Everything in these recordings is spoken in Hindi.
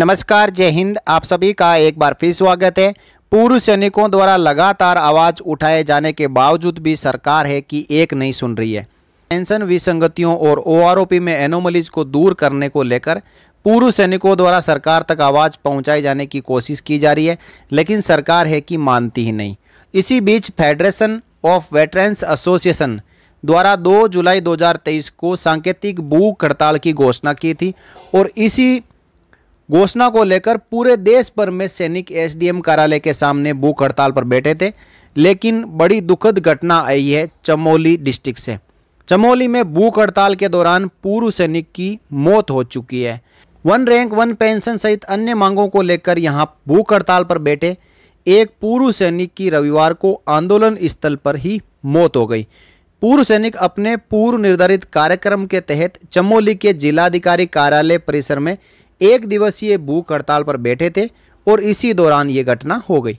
नमस्कार जय हिंद आप सभी का एक बार फिर स्वागत है पूर्व सैनिकों द्वारा लगातार आवाज़ उठाए जाने के बावजूद भी सरकार है कि एक नहीं सुन रही है पेंशन विसंगतियों और ओआरओपी में एनोमलीज को दूर करने को लेकर पूर्व सैनिकों द्वारा सरकार तक आवाज़ पहुंचाए जाने की कोशिश की जा रही है लेकिन सरकार है कि मानती ही नहीं इसी बीच फेडरेशन ऑफ वेटरन्स एसोसिएशन द्वारा 2 जुलाई 2023 को सांकेतिक भूख हड़ताल की घोषणा की थी और इसी घोषणा को लेकर पूरे देश भर में सैनिक एसडीएम कार्यालय के सामने भूख हड़ताल पर बैठे थे लेकिन बड़ी दुखद घटना आई है चमोली डिस्ट्रिक्ट से चमोली में भूख हड़ताल के दौरान पूर्व सैनिक की मौत हो चुकी है वन रैंक वन पेंशन सहित अन्य मांगों को लेकर यहां भूख हड़ताल पर बैठे एक पूर्व सैनिक की रविवार को आंदोलन स्थल पर ही मौत हो गई पूर्व सैनिक अपने पूर्व निर्धारित कार्यक्रम के तहत चमोली के जिलाधिकारी कार्यालय परिसर में एक दिवसीय भूख हड़ताल पर बैठे थे और इसी दौरान ये घटना हो गई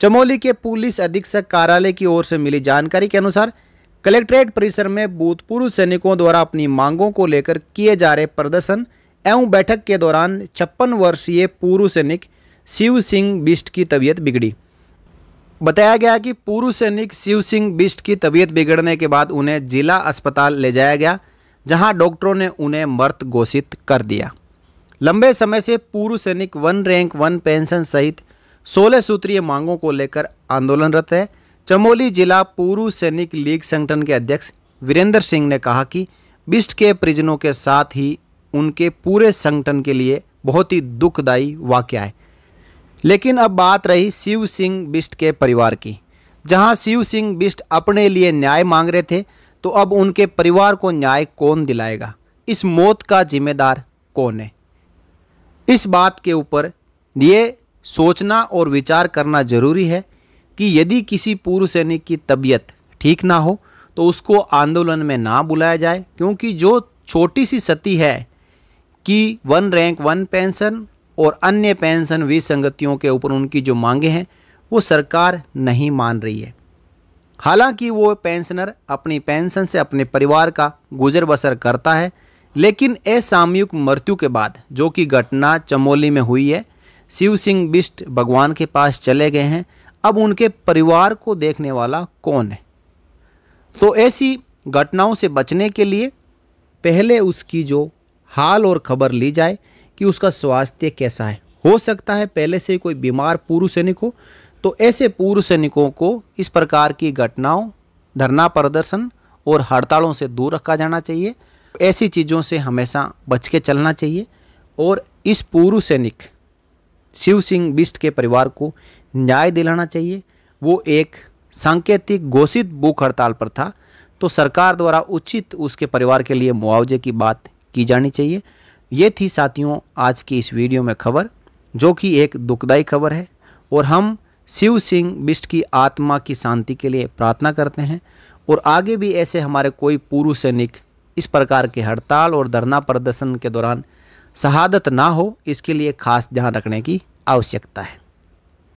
चमोली के पुलिस अधीक्षक कार्यालय की ओर से मिली जानकारी के अनुसार कलेक्ट्रेट परिसर में भूतपूर्व सैनिकों द्वारा अपनी मांगों को लेकर किए जा रहे प्रदर्शन एवं बैठक के दौरान छप्पन वर्षीय पूर्व सैनिक शिव सिंह बिस्ट की तबीयत बिगड़ी बताया गया कि पूर्व सैनिक शिव सिंह बिस्ट की तबीयत बिगड़ने के बाद उन्हें जिला अस्पताल ले जाया गया जहां डॉक्टरों ने उन्हें मृत घोषित कर दिया लंबे समय से पूर्व सैनिक वन रैंक वन पेंशन सहित सोलह सूत्रीय मांगों को लेकर आंदोलनरत है चमोली जिला पूर्व सैनिक लीग संगठन के अध्यक्ष वीरेंद्र सिंह ने कहा कि बिस्ट के परिजनों के साथ ही उनके पूरे संगठन के लिए बहुत ही दुखदायी वाक्य है लेकिन अब बात रही शिव सिंह बिस्ट के परिवार की जहां शिव सिंह बिस्ट अपने लिए न्याय मांग रहे थे तो अब उनके परिवार को न्याय कौन दिलाएगा इस मौत का जिम्मेदार कौन है इस बात के ऊपर ये सोचना और विचार करना जरूरी है कि यदि किसी पूर्व सैनिक की तबीयत ठीक ना हो तो उसको आंदोलन में ना बुलाया जाए क्योंकि जो छोटी सी सती है कि वन रैंक वन पेंशन और अन्य पेंशन विसंगतियों के ऊपर उनकी जो मांगे हैं वो सरकार नहीं मान रही है हालांकि वो पेंशनर अपनी पेंशन से अपने परिवार का गुजर बसर करता है लेकिन असामयिक मृत्यु के बाद जो कि घटना चमोली में हुई है शिव सिंह बिष्ट भगवान के पास चले गए हैं अब उनके परिवार को देखने वाला कौन है तो ऐसी घटनाओं से बचने के लिए पहले उसकी जो हाल और खबर ली जाए कि उसका स्वास्थ्य कैसा है हो सकता है पहले से कोई बीमार पूर्व सैनिक हो तो ऐसे पूर्व सैनिकों को इस प्रकार की घटनाओं धरना प्रदर्शन और हड़तालों से दूर रखा जाना चाहिए ऐसी चीज़ों से हमेशा बच के चलना चाहिए और इस पूर्व सैनिक शिव सिंह बिस्ट के परिवार को न्याय दिलाना चाहिए वो एक सांकेतिक घोषित भूख हड़ताल पर था तो सरकार द्वारा उचित उसके परिवार के लिए मुआवजे की बात की जानी चाहिए ये थी साथियों आज की इस वीडियो में खबर जो कि एक दुखदायी खबर है और हम शिव सिंह बिस्ट की आत्मा की शांति के लिए प्रार्थना करते हैं और आगे भी ऐसे हमारे कोई पूर्व सैनिक इस प्रकार के हड़ताल और धरना प्रदर्शन के दौरान शहादत ना हो इसके लिए खास ध्यान रखने की आवश्यकता है